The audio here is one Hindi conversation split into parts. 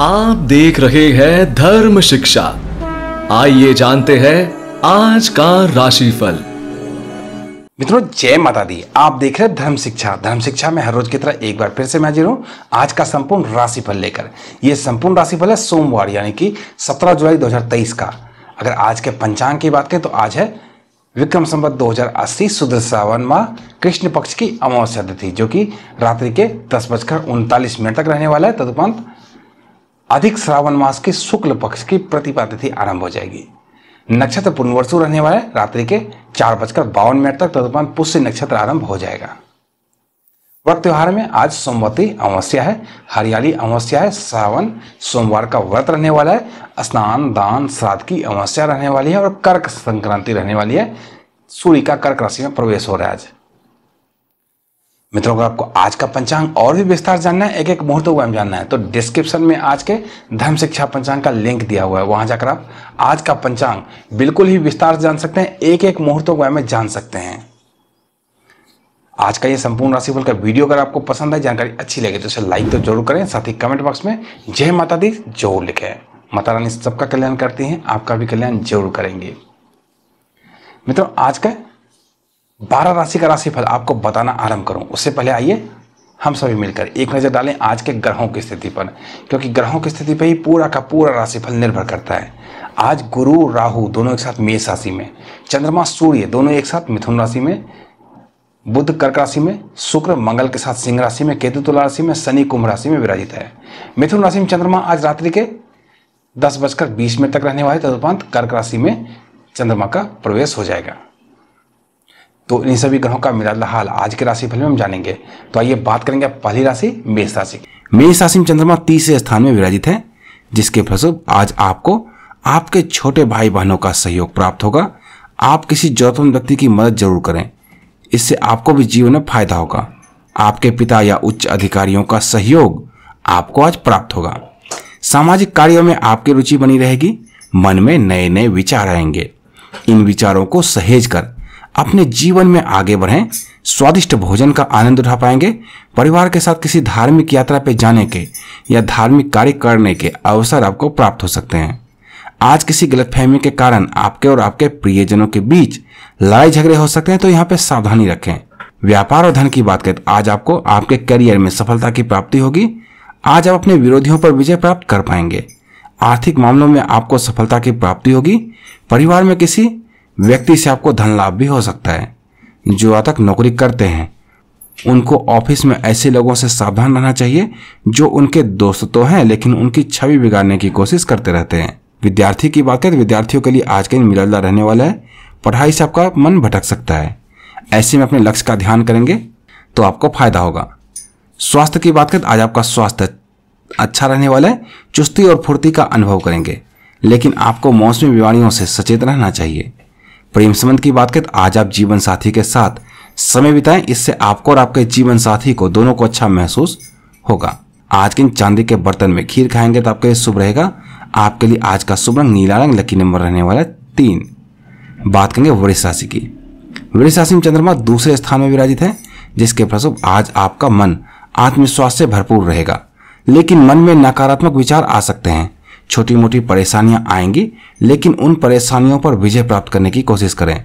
आप देख रहे हैं धर्म शिक्षा आइए जानते हैं आज का राशिफल मित्रों जय माता दी आप देख रहे हैं धर्म शिक्षा धर्म शिक्षा में हर रोज की तरह एक बार फिर से मैं हाजिर हूं आज का संपूर्ण राशिफल लेकर यह संपूर्ण राशिफल है सोमवार यानी कि 17 जुलाई 2023 का अगर आज के पंचांग की बात करें तो आज है विक्रम हजार 2080 सुदर सावन माह कृष्ण पक्ष की अमावस्या तिथि जो कि रात्रि के दस बजकर उनतालीस मिनट तक रहने वाला है तदुपंत अधिक श्रावण मास के शुक्ल पक्ष की प्रतिपा आरंभ हो जाएगी नक्षत्र पुनवर्षु रहने वाले रात्रि के चार बजकर बावन मिनट तक तदुपरान पुष्य नक्षत्र आरंभ हो जाएगा व्रत त्योहार में आज सोमवती अमावस्या है हरियाली अमावस्या है श्रावण सोमवार का व्रत रहने वाला है स्नान दान श्राद्ध की अमावस्या रहने वाली है और कर्क संक्रांति रहने वाली है सूर्य का कर्क राशि में प्रवेश हो रहा है आज मित्रों अगर आपको आज का पंचांग और भी विस्तार जानना है एक एक मुहूर्त को जानना है तो डिस्क्रिप्शन में आज के धर्म शिक्षा पंचांग का लिंक दिया हुआ है वहां जाकर आप आज का पंचांग बिल्कुल ही विस्तार जान सकते हैं एक एक मुहूर्तों को हमें जान सकते हैं आज का ये संपूर्ण राशिफल का वीडियो अगर आपको पसंद है जानकारी अच्छी लगे तो उसे लाइक तो जरूर करें साथ ही कमेंट बॉक्स में जय माता दी जरूर लिखें माता रानी सबका कल्याण करती हैं आपका भी कल्याण जरूर करेंगे मित्रों आज का बारह राशि का राशिफल आपको बताना आरंभ करूं उससे पहले आइए हम सभी मिलकर एक नज़र डालें आज के ग्रहों की स्थिति पर क्योंकि ग्रहों की स्थिति पर ही पूरा का पूरा राशिफल निर्भर करता है आज गुरु राहु दोनों एक साथ मेष राशि में चंद्रमा सूर्य दोनों एक साथ मिथुन राशि में बुद्ध कर्क राशि में शुक्र मंगल के साथ सिंह राशि में केतु तुला राशि में शनि कुंभ राशि में विराजित है मिथुन राशि में चंद्रमा आज रात्रि के दस बजकर बीस मिनट तक रहने वाले तदुपरांत कर्क राशि में चंद्रमा का प्रवेश हो जाएगा तो इन सभी ग्रहों का मिला हाल आज के राशि फल में हम जानेंगे तो आइए बात करेंगे पहली राशि मेष राशि मेष राशि में चंद्रमा तीसरे स्थान में विराजित है जिसके फलस्वरूप आज आपको आपके छोटे भाई बहनों का सहयोग प्राप्त होगा आप किसी जरूरतमंद व्यक्ति की मदद जरूर करें इससे आपको भी जीवन में फायदा होगा आपके पिता या उच्च अधिकारियों का सहयोग आपको आज प्राप्त होगा सामाजिक कार्यों में आपकी रुचि बनी रहेगी मन में नए नए विचार आएंगे इन विचारों को सहेज कर अपने जीवन में आगे बढ़ें स्वादिष्ट भोजन का आनंद उठा पाएंगे परिवार के साथ किसी धार्मिक यात्रा पर जाने के या धार्मिक कार्य करने के अवसर आपको प्राप्त हो सकते हैं आज किसी गलतफहमी के कारण आपके और आपके प्रियजनों के बीच लड़ाई झगड़े हो सकते हैं तो यहाँ पे सावधानी रखें व्यापार और धन की बात करें तो आज आपको आपके करियर में सफलता की प्राप्ति होगी आज आप अपने विरोधियों पर विजय प्राप्त कर पाएंगे आर्थिक मामलों में आपको सफलता की प्राप्ति होगी परिवार में किसी व्यक्ति से आपको धन लाभ भी हो सकता है जो आज तक नौकरी करते हैं उनको ऑफिस में ऐसे लोगों से सावधान रहना चाहिए जो उनके दोस्त तो हैं लेकिन उनकी छवि बिगाड़ने की कोशिश करते रहते हैं विद्यार्थी की बात करें तो विद्यार्थियों के लिए आज का दिन मिला रहने वाला है पढ़ाई से आपका मन भटक सकता है ऐसे में अपने लक्ष्य का ध्यान करेंगे तो आपको फायदा होगा स्वास्थ्य की बात करें आज आपका स्वास्थ्य अच्छा रहने वाला है चुस्ती और फुर्ती का अनुभव करेंगे लेकिन आपको मौसमी बीमारियों से सचेत रहना चाहिए प्रेम संबंध की बात करें तो आज आप जीवन साथी के साथ समय बिताएं इससे आपको और आपके जीवन साथी को दोनों को अच्छा महसूस होगा आज के चांदी के बर्तन में खीर खाएंगे तो आपके शुभ रहेगा आपके लिए आज का शुभ रंग नीला रंग लकी नंबर रहने वाला है तीन बात करेंगे वृष राशि की वृष राशि में चंद्रमा दूसरे स्थान में विराजित है जिसके फलस्वरूप आज आपका मन आत्मविश्वास से भरपूर रहेगा लेकिन मन में नकारात्मक विचार आ सकते हैं छोटी मोटी परेशानियां आएंगी लेकिन उन परेशानियों पर विजय प्राप्त करने की कोशिश करें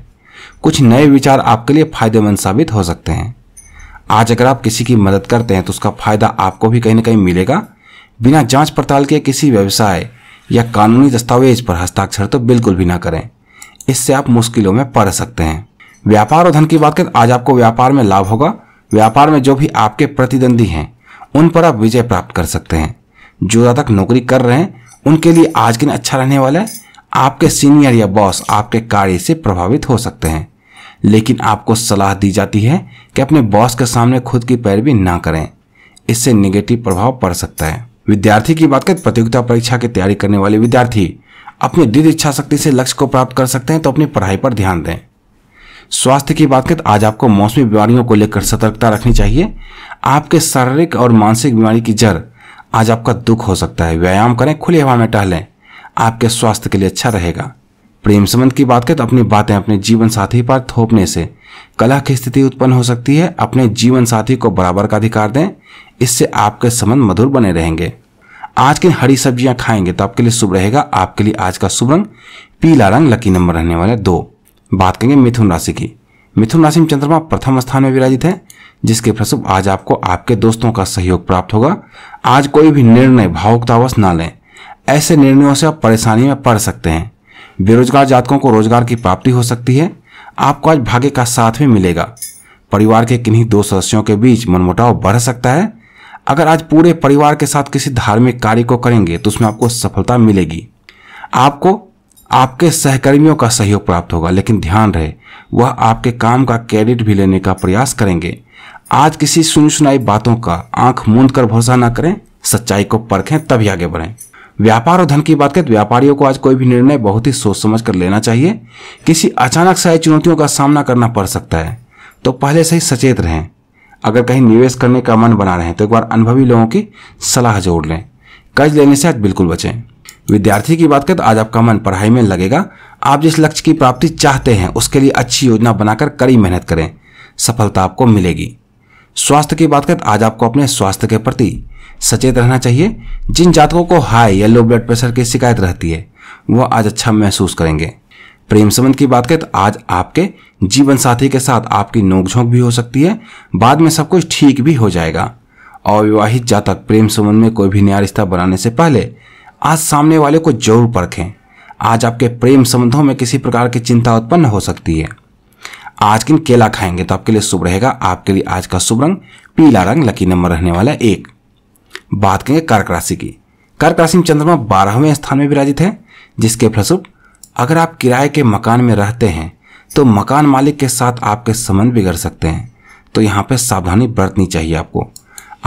कुछ नए विचार आपके लिए फायदेमंद साबित हो सकते हैं आज अगर आप किसी की मदद करते हैं तो उसका फायदा आपको भी कहीं ना कहीं मिलेगा बिना जांच पड़ताल के किसी व्यवसाय या कानूनी दस्तावेज पर हस्ताक्षर तो बिल्कुल भी ना करें इससे आप मुश्किलों में पड़ सकते हैं व्यापार और धन की बात करें आज आपको व्यापार में लाभ होगा व्यापार में जो भी आपके प्रतिद्वंदी हैं उन पर आप विजय प्राप्त कर सकते हैं जो तक नौकरी कर रहे हैं उनके लिए आज के दिन अच्छा रहने वाला है आपके सीनियर या बॉस आपके कार्य से प्रभावित हो सकते हैं लेकिन आपको सलाह दी जाती है कि अपने बॉस के सामने खुद की पैरवी ना करें इससे निगेटिव प्रभाव पड़ सकता है विद्यार्थी की बात करें प्रतियोगिता परीक्षा की तैयारी करने वाले विद्यार्थी अपनी दृढ़ इच्छा शक्ति से लक्ष्य को प्राप्त कर सकते हैं तो अपनी पढ़ाई पर ध्यान दें स्वास्थ्य की बात करें तो आज आपको मौसमी बीमारियों को लेकर सतर्कता रखनी चाहिए आपके शारीरिक और मानसिक बीमारी की जड़ आज आपका दुख हो सकता है व्यायाम करें खुली हवा में टहलें आपके स्वास्थ्य के लिए अच्छा रहेगा प्रेम संबंध की बात करें तो अपनी बातें अपने जीवन साथी पर थोपने से कला की स्थिति उत्पन्न हो सकती है अपने जीवन साथी को बराबर का अधिकार दें इससे आपके संबंध मधुर बने रहेंगे आज की हरी सब्जियां खाएंगे तो आपके लिए शुभ रहेगा आपके लिए आज का शुभ रंग पीला रंग लकी नंबर रहने वाले दो बात करेंगे मिथुन राशि की मिथुन राशि में चंद्रमा प्रथम स्थान में विराजित है जिसके फलस्वरूप आज आपको आपके दोस्तों का सहयोग प्राप्त होगा आज कोई भी निर्णय भावुकतावश ना लें ऐसे निर्णयों से आप परेशानी में पड़ सकते हैं बेरोजगार जातकों को रोजगार की प्राप्ति हो सकती है आपको आज भाग्य का साथ भी मिलेगा परिवार के किन्हीं दो सदस्यों के बीच मनमुटाव बढ़ सकता है अगर आज पूरे परिवार के साथ किसी धार्मिक कार्य को करेंगे तो उसमें आपको सफलता मिलेगी आपको आपके सहकर्मियों का सहयोग प्राप्त होगा लेकिन ध्यान रहे वह आपके काम का क्रेडिट भी लेने का प्रयास करेंगे आज किसी सुनी सुनाई बातों का आंख मूंद कर भरोसा न करें सच्चाई को परखें तभी आगे बढ़ें व्यापार और धन की बात करें तो व्यापारियों को आज कोई भी निर्णय बहुत ही सोच समझ कर लेना चाहिए किसी अचानक से आई चुनौतियों का सामना करना पड़ सकता है तो पहले से ही सचेत रहें अगर कहीं निवेश करने का मन बना रहे हैं तो एक बार अनुभवी लोगों की सलाह जोड़ लें कर्ज लेने से आज बिल्कुल बचें विद्यार्थी की बात करें तो आज आपका मन पढ़ाई में लगेगा आप जिस लक्ष्य की प्राप्ति चाहते हैं उसके लिए अच्छी योजना बनाकर कड़ी मेहनत करें सफलता आपको मिलेगी स्वास्थ्य की बात करें तो आज आपको अपने स्वास्थ्य के प्रति सचेत रहना चाहिए जिन जातकों को हाई या लो ब्लड प्रेशर की शिकायत रहती है वह आज अच्छा महसूस करेंगे प्रेम संबंध की बात करें तो आज आपके जीवन साथी के साथ आपकी नोकझोंक भी हो सकती है बाद में सब कुछ ठीक भी हो जाएगा अविवाहित जातक प्रेम संबंध में कोई भी नया रिश्ता बनाने से पहले आज सामने वाले को जरूर परखें आज आपके प्रेम संबंधों में किसी प्रकार की चिंता उत्पन्न हो सकती है आज दिन केला खाएंगे तो आपके लिए शुभ रहेगा आपके लिए आज का शुभ रंग पीला रंग लकी नंबर रहने वाला है एक बात करेंगे कर्क राशि की कर्क राशि में चंद्रमा बारहवें स्थान में विराजित है जिसके फलस्वरूप अगर आप किराए के मकान में रहते हैं तो मकान मालिक के साथ आपके संबंध बिगड़ सकते हैं तो यहाँ पर सावधानी बरतनी चाहिए आपको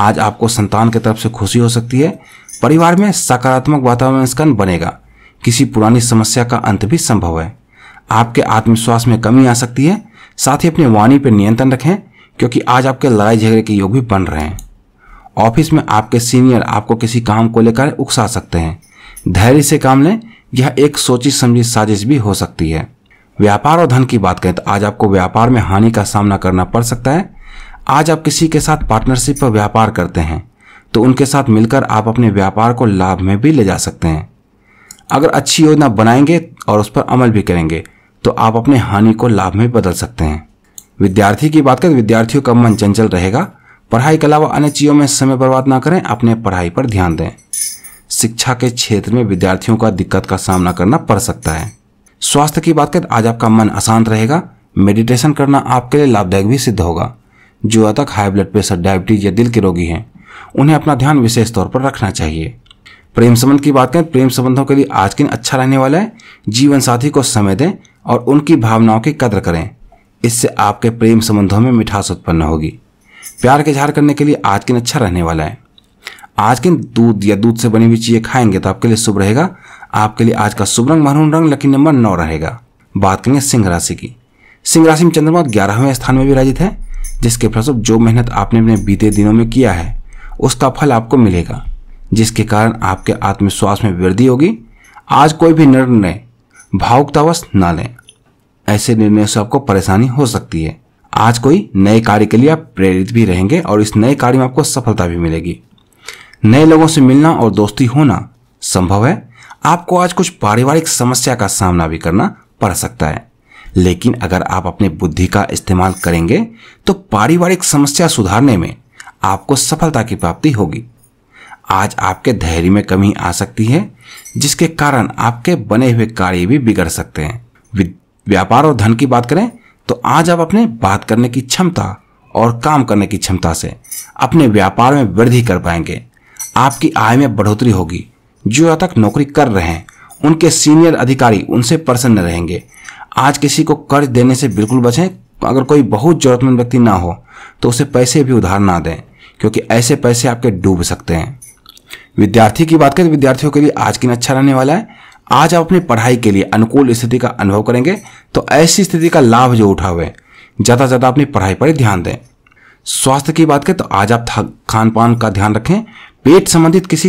आज आपको संतान की तरफ से खुशी हो सकती है परिवार में सकारात्मक वातावरण स्कन बनेगा किसी पुरानी समस्या का अंत भी संभव है आपके आत्मविश्वास में कमी आ सकती है साथ ही अपनी वाणी पर नियंत्रण रखें क्योंकि आज आपके लड़ाई झगड़े के योग भी बन रहे हैं ऑफिस में आपके सीनियर आपको किसी काम को लेकर उकसा सकते हैं धैर्य से काम लें यह एक सोची समझी साजिश भी हो सकती है व्यापार और धन की बात करें तो आज आपको व्यापार में हानि का सामना करना पड़ सकता है आज आप किसी के साथ पार्टनरशिप पर व्यापार करते हैं तो उनके साथ मिलकर आप अपने व्यापार को लाभ में भी ले जा सकते हैं अगर अच्छी योजना बनाएंगे और उस पर अमल भी करेंगे तो आप अपने हानि को लाभ में बदल सकते हैं विद्यार्थी की बात करें विद्यार्थियों का मन चंचल रहेगा पढ़ाई के अलावा अन्य चीज़ों में समय बर्बाद ना करें अपने पढ़ाई पर ध्यान दें शिक्षा के क्षेत्र में विद्यार्थियों का दिक्कत का सामना करना पड़ सकता है स्वास्थ्य की बात करें आज आपका मन अशांत रहेगा मेडिटेशन करना आपके लिए लाभदायक भी सिद्ध होगा जो तक हाई ब्लड प्रेशर डायबिटीज या दिल के रोगी हैं उन्हें अपना ध्यान विशेष तौर पर रखना चाहिए प्रेम संबंध की बात करें प्रेम संबंधों के लिए आज के दिन अच्छा रहने वाला है जीवन साथी को समय दें और उनकी भावनाओं की कदर करें इससे आपके प्रेम संबंधों में मिठास उत्पन्न होगी प्यार के इजहार करने के लिए आज दिन अच्छा रहने वाला है आज के दूध या दूध से बनी हुई चीज़ें खाएंगे तो आपके लिए शुभ रहेगा आपके लिए आज का शुभ रंग महरून रंग लकी नंबर नौ रहेगा बात करेंगे सिंह राशि की सिंह राशि में चंद्रमा ग्यारहवें स्थान में विराजित है जिसके फलस्वरूप जो मेहनत आपने अपने बीते दिनों में किया है उसका फल आपको मिलेगा जिसके कारण आपके आत्मविश्वास में वृद्धि होगी आज कोई भी निर्णय भावुकतावश ना लें ऐसे निर्णय से आपको परेशानी हो सकती है आज कोई नए कार्य के लिए आप प्रेरित भी रहेंगे और इस नए कार्य में आपको सफलता भी मिलेगी नए लोगों से मिलना और दोस्ती होना संभव है आपको आज कुछ पारिवारिक समस्या का सामना भी करना पड़ सकता है लेकिन अगर आप अपने बुद्धि का इस्तेमाल करेंगे तो पारिवारिक समस्या सुधारने में आपको सफलता की प्राप्ति होगी आज आपके धैर्य में कमी आ सकती है जिसके कारण आपके बने हुए कार्य भी बिगड़ सकते हैं व्यापार और धन की बात करें तो आज आप अपने बात करने की क्षमता और काम करने की क्षमता से अपने व्यापार में वृद्धि कर पाएंगे आपकी आय में बढ़ोतरी होगी जो अब तक नौकरी कर रहे हैं उनके सीनियर अधिकारी उनसे प्रसन्न रहेंगे आज किसी को कर्ज देने से बिल्कुल बचें अगर कोई बहुत जरूरतमंद व्यक्ति ना हो तो उसे पैसे भी उधार ना दें क्योंकि ऐसे पैसे आपके डूब सकते हैं विद्यार्थी की बात करें तो विद्यार्थियों के लिए आज दिन अच्छा रहने वाला है आज आप अपनी पढ़ाई के लिए अनुकूल स्थिति का अनुभव करेंगे तो ऐसी स्थिति का लाभ जो उठा हुए ज़्यादा से ज़्यादा अपनी पढ़ाई पर ध्यान दें स्वास्थ्य की बात करें तो आज आप खान पान का ध्यान रखें पेट संबंधित किसी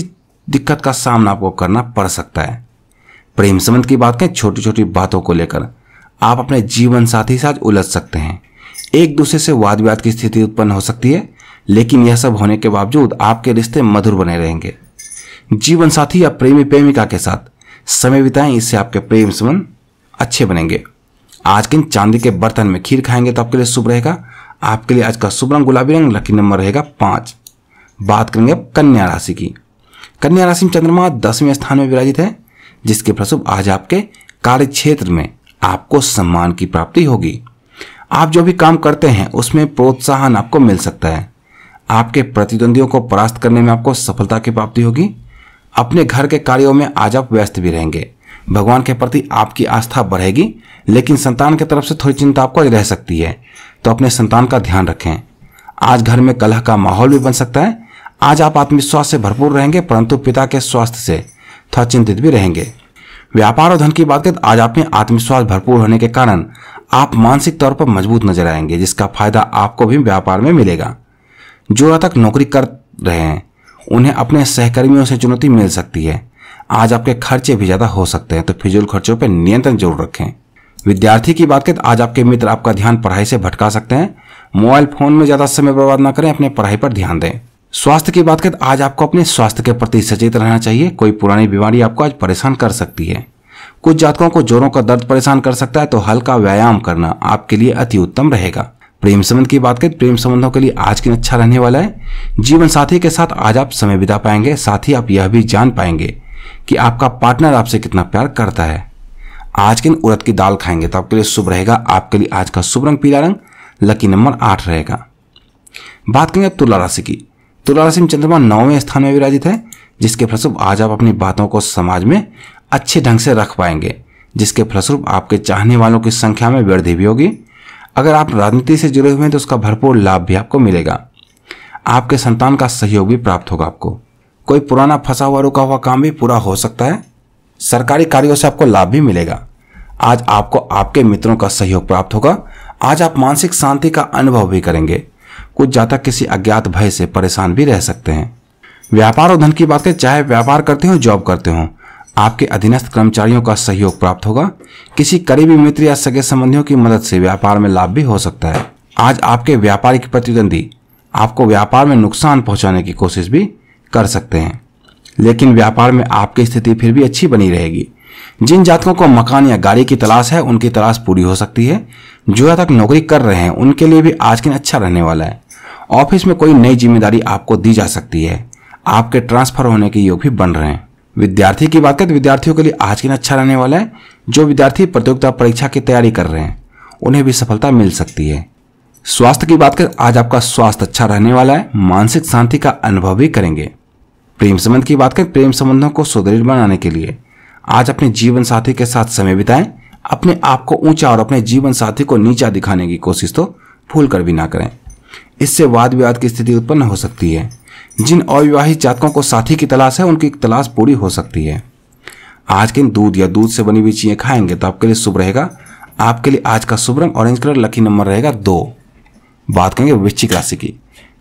दिक्कत का सामना आपको करना पड़ सकता है प्रेम संबंध की बात करें छोटी छोटी बातों को लेकर आप अपने जीवन साथी से आज उलझ सकते हैं एक दूसरे से वाद विवाद की स्थिति उत्पन्न हो सकती है लेकिन यह सब होने के बावजूद आपके रिश्ते मधुर बने रहेंगे जीवन साथी या प्रेमी प्रेमिका के साथ समय बिताएं इससे आपके प्रेम संबंध अच्छे बनेंगे आज के चांदी के बर्तन में खीर खाएंगे तो आपके लिए शुभ रहेगा आपके लिए आज का शुभ रंग गुलाबी रंग लकी नंबर रहेगा पाँच बात करेंगे अब कन्या राशि की कन्या राशि में चंद्रमा दसवें स्थान में विराजित है जिसके फलस्वरूप आज आपके कार्य क्षेत्र में आपको सम्मान की प्राप्ति होगी आप जो भी काम करते हैं उसमें प्रोत्साहन आपको मिल सकता है आपके प्रतिद्वंदियों को परास्त करने में आपको सफलता की प्राप्ति होगी अपने घर के कार्यों में आज आप व्यस्त भी रहेंगे भगवान के प्रति आपकी आस्था बढ़ेगी लेकिन संतान की तरफ से थोड़ी चिंता आपको रह सकती है तो अपने संतान का ध्यान रखें आज घर में कलह का माहौल भी बन सकता है आज आप आत्मविश्वास से भरपूर रहेंगे परंतु पिता के स्वास्थ्य से थोड़ा चिंतित भी रहेंगे व्यापार और धन की बात करें आज आप में आत्मविश्वास भरपूर होने के कारण आप मानसिक तौर पर मजबूत नजर आएंगे जिसका फायदा आपको भी व्यापार में मिलेगा जो तक नौकरी कर रहे हैं उन्हें अपने सहकर्मियों से चुनौती मिल सकती है आज आपके खर्चे भी ज़्यादा हो सकते हैं तो फिजूल खर्चों पर नियंत्रण जरूर रखें विद्यार्थी की बात करें आज आपके मित्र आपका ध्यान पढ़ाई से भटका सकते हैं मोबाइल फोन में ज़्यादा समय बर्बाद न करें अपने पढ़ाई पर ध्यान दें स्वास्थ्य की बात करें आज आपको अपने स्वास्थ्य के प्रति सचेत रहना चाहिए कोई पुरानी बीमारी आपको आज परेशान कर सकती है कुछ जातकों को जोरों का दर्द परेशान कर सकता है तो हल्का व्यायाम करना आपके लिए अति उत्तम रहेगा प्रेम संबंध की बात करें प्रेम संबंधों के लिए आज दिन अच्छा रहने वाला है जीवन साथी के साथ आज आप समय बिता पाएंगे साथ ही आप यह भी जान पाएंगे कि आपका पार्टनर आपसे कितना प्यार करता है आज के दिन उड़द की दाल खाएंगे तो आपके लिए शुभ रहेगा आपके लिए आज का शुभ रंग पीला रंग लकी नंबर आठ रहेगा बात करेंगे तुला राशि की तुला राशि में चंद्रमा नौवें स्थान में विराजित है जिसके फलस्वरूप आज आप अपनी बातों को समाज में अच्छे ढंग से रख पाएंगे जिसके फलस्वरूप आपके चाहने वालों की संख्या में वृद्धि भी होगी अगर आप राजनीति से जुड़े हुए हैं तो उसका भरपूर लाभ भी आपको मिलेगा आपके संतान का सहयोग भी प्राप्त होगा आपको कोई पुराना फंसा हुआ रुका हुआ काम भी पूरा हो सकता है सरकारी कार्यों से आपको लाभ भी मिलेगा आज आपको आपके मित्रों का सहयोग प्राप्त होगा आज आप मानसिक शांति का अनुभव भी करेंगे कुछ जाता किसी अज्ञात भय से परेशान भी रह सकते हैं व्यापार और धन की बात करें चाहे व्यापार करते हो जॉब करते हो आपके अधीनस्थ कर्मचारियों का सहयोग प्राप्त होगा किसी करीबी मित्र या सगे संबंधियों की मदद से व्यापार में लाभ भी हो सकता है आज आपके व्यापारिक प्रतिद्वंदी आपको व्यापार में नुकसान पहुंचाने की कोशिश भी कर सकते हैं लेकिन व्यापार में आपकी स्थिति फिर भी अच्छी बनी रहेगी जिन जातकों को मकान या गाड़ी की तलाश है उनकी तलाश पूरी हो सकती है जो तक नौकरी कर रहे हैं उनके लिए भी आज दिन अच्छा रहने वाला है ऑफिस में कोई नई जिम्मेदारी आपको दी जा सकती है आपके ट्रांसफर होने के योग भी बन रहे हैं विद्यार्थी की बात करें तो विद्यार्थियों के लिए आज के दिन अच्छा रहने वाला है जो विद्यार्थी प्रतियोगिता परीक्षा की तैयारी कर रहे हैं उन्हें भी सफलता मिल सकती है स्वास्थ्य की बात करें आज आपका स्वास्थ्य अच्छा रहने वाला है मानसिक शांति का अनुभव भी करेंगे प्रेम संबंध की बात करें प्रेम संबंधों को सुदृढ़ बनाने के लिए आज अपने जीवन साथी के साथ समय बिताएं अपने आप को ऊंचा और अपने जीवन साथी को नीचा दिखाने की कोशिश तो भूल कर भी ना करें इससे वाद विवाद की स्थिति उत्पन्न हो सकती है जिन अविवाहित जातकों को साथी की तलाश है उनकी तलाश पूरी हो सकती है आज के दूध या दूध से बनी हुई चीज़ें खाएंगे तो आपके लिए शुभ रहेगा आपके लिए आज का शुभ रंग ऑरेंज कलर लकी नंबर रहेगा दो बात करेंगे वृश्चिक राशि की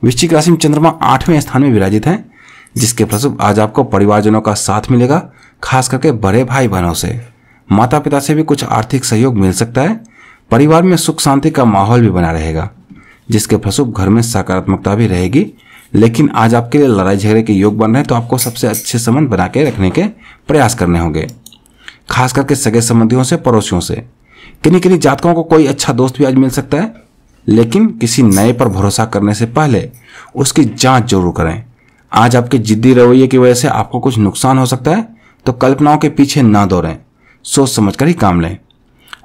वृश्चिक राशि में चंद्रमा आठवें स्थान में विराजित है जिसके फलस्वरूप आज आपको परिवारजनों का साथ मिलेगा खास करके बड़े भाई बहनों से माता पिता से भी कुछ आर्थिक सहयोग मिल सकता है परिवार में सुख शांति का माहौल भी बना रहेगा जिसके फलस्वरूप घर में सकारात्मकता भी रहेगी लेकिन आज आपके लिए लड़ाई झगड़े के योग बन रहे हैं तो आपको सबसे अच्छे संबंध बना के रखने के प्रयास करने होंगे खास करके सगे संबंधियों से पड़ोसियों से किन्हीं किन्हीं जातकों को कोई अच्छा दोस्त भी आज मिल सकता है लेकिन किसी नए पर भरोसा करने से पहले उसकी जांच जरूर करें आज आपके जिद्दी रवैये की वजह से आपको कुछ नुकसान हो सकता है तो कल्पनाओं के पीछे ना दौड़ें सोच समझ कर ही काम लें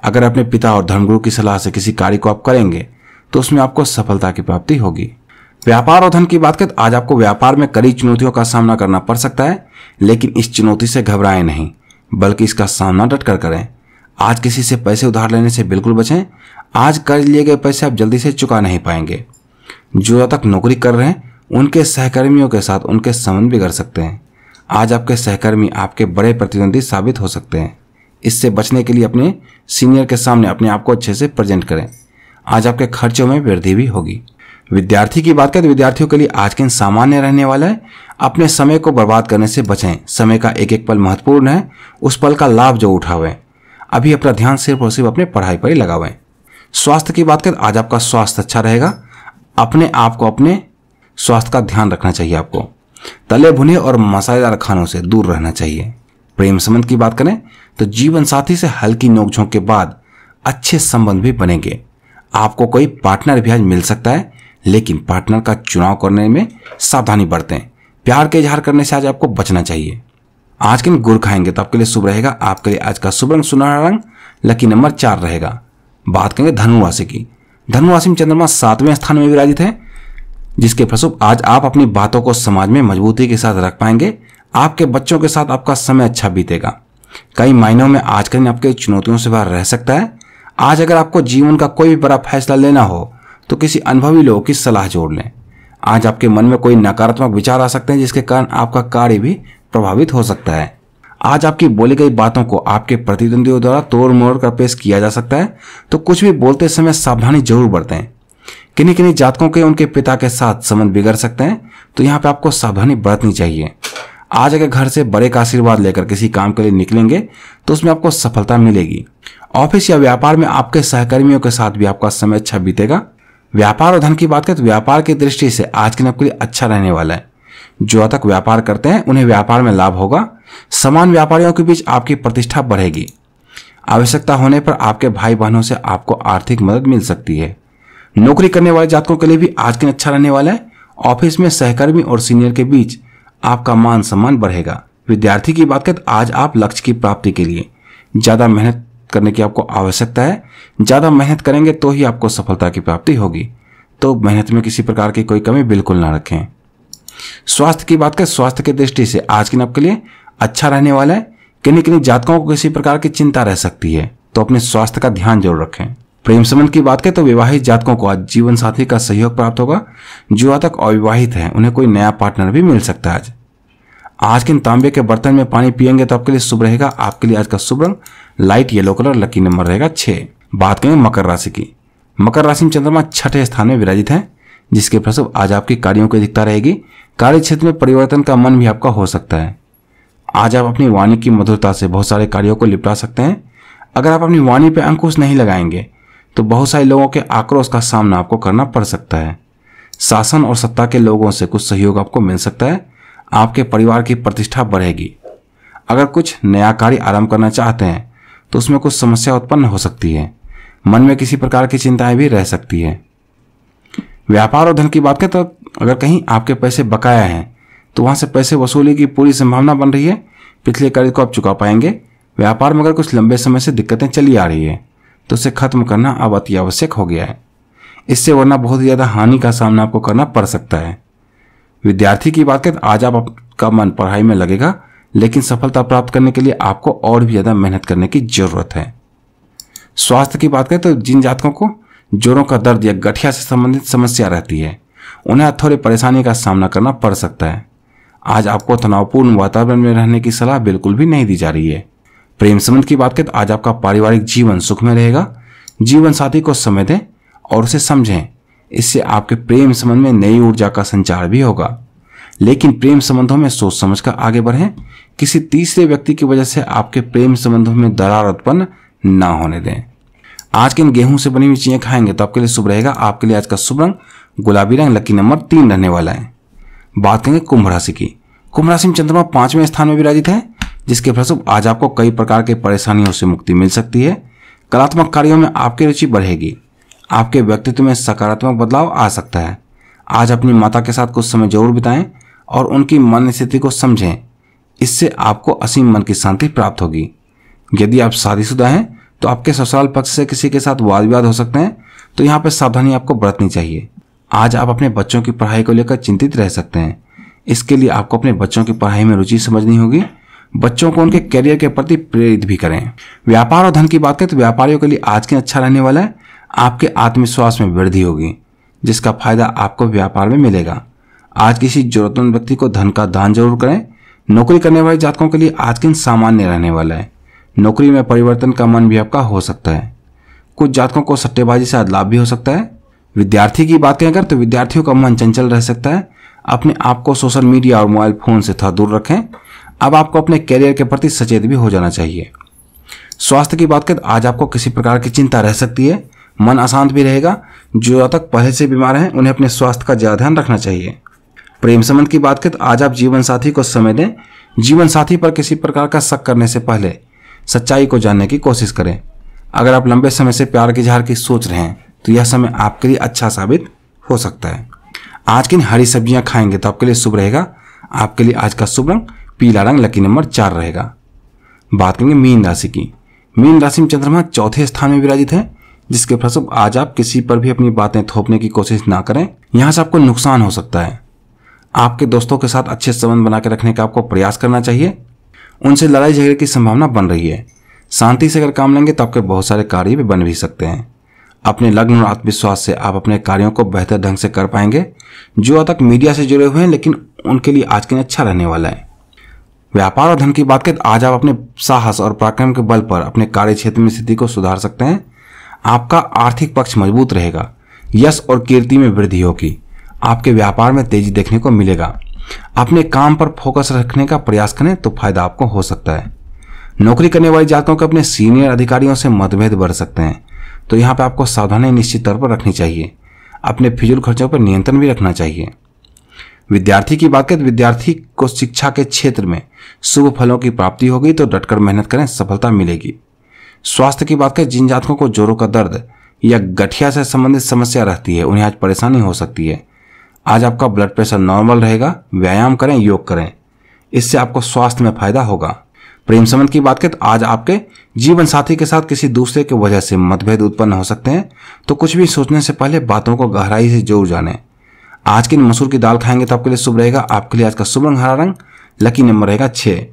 अगर अपने पिता और धर्मगुरु की सलाह से किसी कार्य को आप करेंगे तो उसमें आपको सफलता की प्राप्ति होगी व्यापार और धन की बात करें तो आज आपको व्यापार में कड़ी चुनौतियों का सामना करना पड़ सकता है लेकिन इस चुनौती से घबराएं नहीं बल्कि इसका सामना डट करें आज किसी से पैसे उधार लेने से बिल्कुल बचें आज कर्ज लिए गए पैसे आप जल्दी से चुका नहीं पाएंगे जो तक नौकरी कर रहे हैं उनके सहकर्मियों के साथ उनके संबंध बिगड़ सकते हैं आज आपके सहकर्मी आपके बड़े प्रतिद्वंदी साबित हो सकते हैं इससे बचने के लिए अपने सीनियर के सामने अपने आप को अच्छे से प्रेजेंट करें आज आपके खर्चों में वृद्धि भी होगी विद्यार्थी की बात करें तो विद्यार्थियों के लिए आज के दिन सामान्य रहने वाला है अपने समय को बर्बाद करने से बचें समय का एक एक पल महत्वपूर्ण है उस पल का लाभ जो उठावें अभी अपना ध्यान सिर्फ और सिर्फ अपने पढ़ाई पर ही लगावें स्वास्थ्य की बात करें आज आपका स्वास्थ्य अच्छा रहेगा अपने आप को अपने स्वास्थ्य का ध्यान रखना चाहिए आपको तले भुने और मसालेदार खानों से दूर रहना चाहिए प्रेम संबंध की बात करें तो जीवन साथी से हल्की नोकझोंक के बाद अच्छे संबंध भी बनेंगे आपको कोई पार्टनर भी आज मिल सकता है लेकिन पार्टनर का चुनाव करने में सावधानी बरतें प्यार के इजहार करने से आज आपको बचना चाहिए आज के दिन गुड़ खाएंगे तो आपके लिए शुभ रहेगा आपके लिए आज का शुभ रंग सुनहरा रंग लकी नंबर चार रहेगा बात करेंगे धनुराशि की धनुराशि में चंद्रमा सातवें स्थान में विराजित है जिसके फलस्वरूप आज आप अपनी बातों को समाज में मजबूती के साथ रख पाएंगे आपके बच्चों के साथ आपका समय अच्छा बीतेगा कई मायनों में आज का दिन आपके चुनौतियों से बाहर रह सकता है आज अगर आपको जीवन का कोई भी बड़ा फैसला लेना हो तो किसी अनुभवी लोगों की सलाह जोड़ लें आज आपके मन में कोई नकारात्मक विचार आ सकते हैं जिसके कारण आपका कार्य भी प्रभावित हो सकता है आज आपकी बोली गई बातों को आपके प्रतिद्वंदियों द्वारा तोड़ मोड़ कर पेश किया जा सकता है तो कुछ भी बोलते समय सावधानी जरूर बरतें किन्हीं किन्हीं जातकों के उनके पिता के साथ संबंध बिगड़ सकते हैं तो यहाँ पे आपको सावधानी बरतनी चाहिए आज अगर घर से बड़े का आशीर्वाद लेकर किसी काम के लिए निकलेंगे तो उसमें आपको सफलता मिलेगी ऑफिस या व्यापार में आपके सहकर्मियों के साथ भी आपका समय अच्छा बीतेगा व्यापार और धन की बात करें तो व्यापार की दृष्टि से आज के दिन आपके लिए अच्छा रहने वाला है जो तक व्यापार करते हैं उन्हें व्यापार में लाभ होगा समान व्यापारियों के बीच आपकी प्रतिष्ठा बढ़ेगी आवश्यकता होने पर आपके भाई बहनों से आपको आर्थिक मदद मिल सकती है नौकरी करने वाले जातकों के लिए भी आज दिन अच्छा रहने वाला है ऑफिस में सहकर्मी और सीनियर के बीच आपका मान सम्मान बढ़ेगा विद्यार्थी की बात करें तो आज आप लक्ष्य की प्राप्ति के लिए ज्यादा मेहनत करने की आपको आवश्यकता है ज़्यादा मेहनत करेंगे तो ही आपको सफलता की प्राप्ति होगी तो मेहनत में किसी प्रकार की कोई कमी बिल्कुल ना रखें स्वास्थ्य की बात करें स्वास्थ्य की दृष्टि से आज के दिन आपके लिए अच्छा रहने वाला है किन्हीं किन्हीं जातकों को किसी प्रकार की चिंता रह सकती है तो अपने स्वास्थ्य का ध्यान जरूर रखें प्रेम संबंध की बात करें तो विवाहित जातकों को आज जीवन साथी का सहयोग प्राप्त होगा जो तक अविवाहित है उन्हें कोई नया पार्टनर भी मिल सकता है आज आज के तांबे के बर्तन में पानी पियेंगे तो आपके लिए शुभ रहेगा आपके लिए आज का शुभ रंग light yellow colour lucky number रहेगा छः बात करें मकर राशि की मकर राशि में चंद्रमा छठे स्थान में विराजित है जिसके प्रसव आज आपके कार्यों की अधिकता रहेगी कार्य क्षेत्र में परिवर्तन का मन भी आपका हो सकता है आज आप अपनी वाणी की मधुरता से बहुत सारे कार्यों को निपटा सकते हैं अगर आप अपनी वाणी पर अंकुश नहीं लगाएंगे तो बहुत सारे लोगों के आक्रोश का सामना आपको करना पड़ सकता है शासन और सत्ता के लोगों से कुछ सहयोग आपको मिल सकता है आपके परिवार की प्रतिष्ठा बढ़ेगी अगर कुछ नया कार्य आरंभ करना चाहते हैं तो उसमें कुछ समस्या उत्पन्न हो सकती है मन में किसी प्रकार की चिंताएं भी रह सकती है व्यापार और धन की बात करें तो अगर कहीं आपके पैसे बकाया हैं तो वहां से पैसे वसूली की पूरी संभावना बन रही है पिछले कर्ज को आप चुका पाएंगे व्यापार में अगर कुछ लंबे समय से दिक्कतें चली आ रही है तो उसे खत्म करना अब अति आवश्यक हो गया है इससे वरना बहुत ज़्यादा हानि का सामना आपको करना पड़ सकता है विद्यार्थी की बात करें आज आप आपका मन पढ़ाई में लगेगा लेकिन सफलता प्राप्त करने के लिए आपको और भी ज़्यादा मेहनत करने की ज़रूरत है स्वास्थ्य की बात करें तो जिन जातकों को जोरों का दर्द या गठिया से संबंधित समस्या रहती है उन्हें थोड़ी परेशानी का सामना करना पड़ सकता है आज आपको तनावपूर्ण वातावरण में रहने की सलाह बिल्कुल भी नहीं दी जा रही है प्रेम संबंध की बात करें तो आज आपका पारिवारिक जीवन सुख में रहेगा जीवन साथी को समय दें और उसे समझें इससे आपके प्रेम संबंध में नई ऊर्जा का संचार भी होगा लेकिन प्रेम संबंधों में सोच समझ कर आगे बढ़ें किसी तीसरे व्यक्ति की वजह से आपके प्रेम संबंधों में दरार उत्पन्न न होने दें आज के इन गेहूं से बनी हुई चीजें खाएंगे तो आपके लिए शुभ रहेगा आपके लिए आज का शुभ रंग गुलाबी रंग लकी नंबर तीन रहने वाला है बात करेंगे कुंभ राशि की कुंभ राशि में चंद्रमा पांचवें स्थान में विराजित है जिसके फलस्व आज आपको कई प्रकार की परेशानियों से मुक्ति मिल सकती है कलात्मक कार्यों में आपकी रुचि बढ़ेगी आपके व्यक्तित्व में सकारात्मक बदलाव आ सकता है आज अपनी माता के साथ कुछ समय जरूर बिताएं और उनकी मन स्थिति को समझें इससे आपको असीम मन की शांति प्राप्त होगी यदि आप शादीशुदा हैं तो आपके ससुराल पक्ष से किसी के साथ वाद विवाद हो सकते हैं तो यहाँ पर सावधानी आपको बरतनी चाहिए आज आप अपने बच्चों की पढ़ाई को लेकर चिंतित रह सकते हैं इसके लिए आपको अपने बच्चों की पढ़ाई में रुचि समझनी होगी बच्चों को उनके करियर के प्रति प्रेरित भी करें व्यापार और धन की बात करें तो व्यापारियों के लिए आज के अच्छा रहने वाला है आपके आत्मविश्वास में वृद्धि होगी जिसका फायदा आपको व्यापार में मिलेगा आज किसी जरूरतमंद व्यक्ति को धन का दान जरूर करें नौकरी करने वाले जातकों के लिए आज दिन सामान्य रहने वाला है नौकरी में परिवर्तन का मन भी आपका हो सकता है कुछ जातकों को सट्टेबाजी से लाभ भी हो सकता है विद्यार्थी की बात करें अगर तो विद्यार्थियों का मन चंचल रह सकता है अपने आप को सोशल मीडिया और मोबाइल फोन से थोड़ा दूर रखें अब आपको अपने कैरियर के प्रति सचेत भी हो जाना चाहिए स्वास्थ्य की बात करें तो आज आपको किसी प्रकार की चिंता रह सकती है मन अशांत भी रहेगा जो तक पहले से बीमार हैं उन्हें अपने स्वास्थ्य का ज़्यादा ध्यान रखना चाहिए प्रेम संबंध की बात करें तो आज आप जीवन साथी को समय दें जीवन साथी पर किसी प्रकार का शक करने से पहले सच्चाई को जानने की कोशिश करें अगर आप लंबे समय से प्यार की झार की सोच रहे हैं तो यह समय आपके लिए अच्छा साबित हो सकता है आज की हरी सब्जियां खाएंगे तो आपके लिए शुभ रहेगा आपके लिए आज का शुभ रंग पीला रंग लकी नंबर चार रहेगा बात करेंगे मीन राशि की मीन राशि में चंद्रमा चौथे स्थान में विराजित है जिसके फलस्वरूप आज आप किसी पर भी अपनी बातें थोपने की कोशिश ना करें यहाँ से आपको नुकसान हो सकता है आपके दोस्तों के साथ अच्छे संबंध बना के रखने का आपको प्रयास करना चाहिए उनसे लड़ाई झगड़े की संभावना बन रही है शांति से अगर काम लेंगे तो आपके बहुत सारे कार्य भी बन भी सकते हैं अपने लग्न और आत्मविश्वास से आप अपने कार्यों को बेहतर ढंग से कर पाएंगे जो अब तक मीडिया से जुड़े हुए हैं लेकिन उनके लिए आज के दिन अच्छा रहने वाला है व्यापार और धन की बात करें तो आज आप अपने साहस और पराक्रम के बल पर अपने कार्य क्षेत्र में स्थिति को सुधार सकते हैं आपका आर्थिक पक्ष मजबूत रहेगा यश और कीर्ति में वृद्धि होगी आपके व्यापार में तेजी देखने को मिलेगा अपने काम पर फोकस रखने का प्रयास करें तो फायदा आपको हो सकता है नौकरी करने वाली जातकों के अपने सीनियर अधिकारियों से मतभेद बढ़ सकते हैं तो यहाँ पर आपको सावधानी निश्चित तौर पर रखनी चाहिए अपने फिजूल खर्चों पर नियंत्रण भी रखना चाहिए विद्यार्थी की बात करें तो विद्यार्थी को शिक्षा के क्षेत्र में शुभ फलों की प्राप्ति होगी तो डटकर मेहनत करें सफलता मिलेगी स्वास्थ्य की बात करें जिन जातकों को जोरों का दर्द या गठिया से संबंधित समस्या रहती है उन्हें आज परेशानी हो सकती है आज आपका ब्लड प्रेशर नॉर्मल रहेगा व्यायाम करें योग करें इससे आपको स्वास्थ्य में फायदा होगा प्रेम संबंध की बात करें तो आज आपके जीवन साथी के साथ किसी दूसरे की वजह से मतभेद उत्पन्न हो सकते हैं तो कुछ भी सोचने से पहले बातों को गहराई से जोर जाने आज की मसूर की दाल खाएंगे तो आपके लिए शुभ रहेगा आपके लिए आज का शुभ रंग हरा रंग लकी नंबर रहेगा छः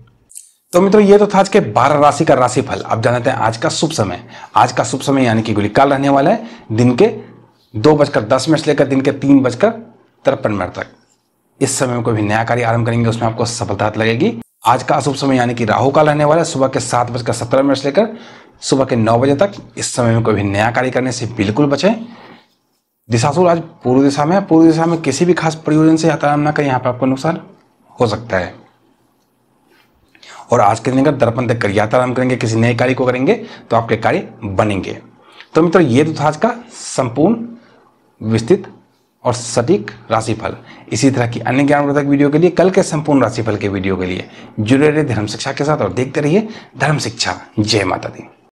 तो मित्रों ये तो था आज के बारह राशि का राशिफल अब जानते हैं आज का शुभ समय आज का शुभ समय यानी कि काल रहने वाला है दिन के दो बजकर दस मिनट लेकर दिन के तीन बजकर तिरपन मिनट तक इस समय में कोई भी नया कार्य आरंभ करेंगे उसमें आपको सफलता लगेगी आज का अशुभ समय यानी कि राहु काल रहने वाला है सुबह के सात बजकर सत्रह मिनट लेकर सुबह के नौ बजे तक इस समय में कोई भी नया कार्य करने से बिल्कुल बचें दिशासुर आज पूर्व दिशा में पूर्व दिशा में किसी भी खास परियोजन से यात्रा न करें यहाँ पर आपको नुकसान हो सकता है और आज के दिन अगर दर्पण तक कर यात्रा हम करेंगे किसी नए कार्य को करेंगे तो आपके कार्य बनेंगे तो मित्रों ये तो था आज का संपूर्ण विस्तृत और सटीक राशिफल इसी तरह की अन्य ज्ञानवर्धक वीडियो के लिए कल के संपूर्ण राशिफल के वीडियो के लिए जुड़े रहे धर्म शिक्षा के साथ और देखते रहिए धर्म शिक्षा जय माता दी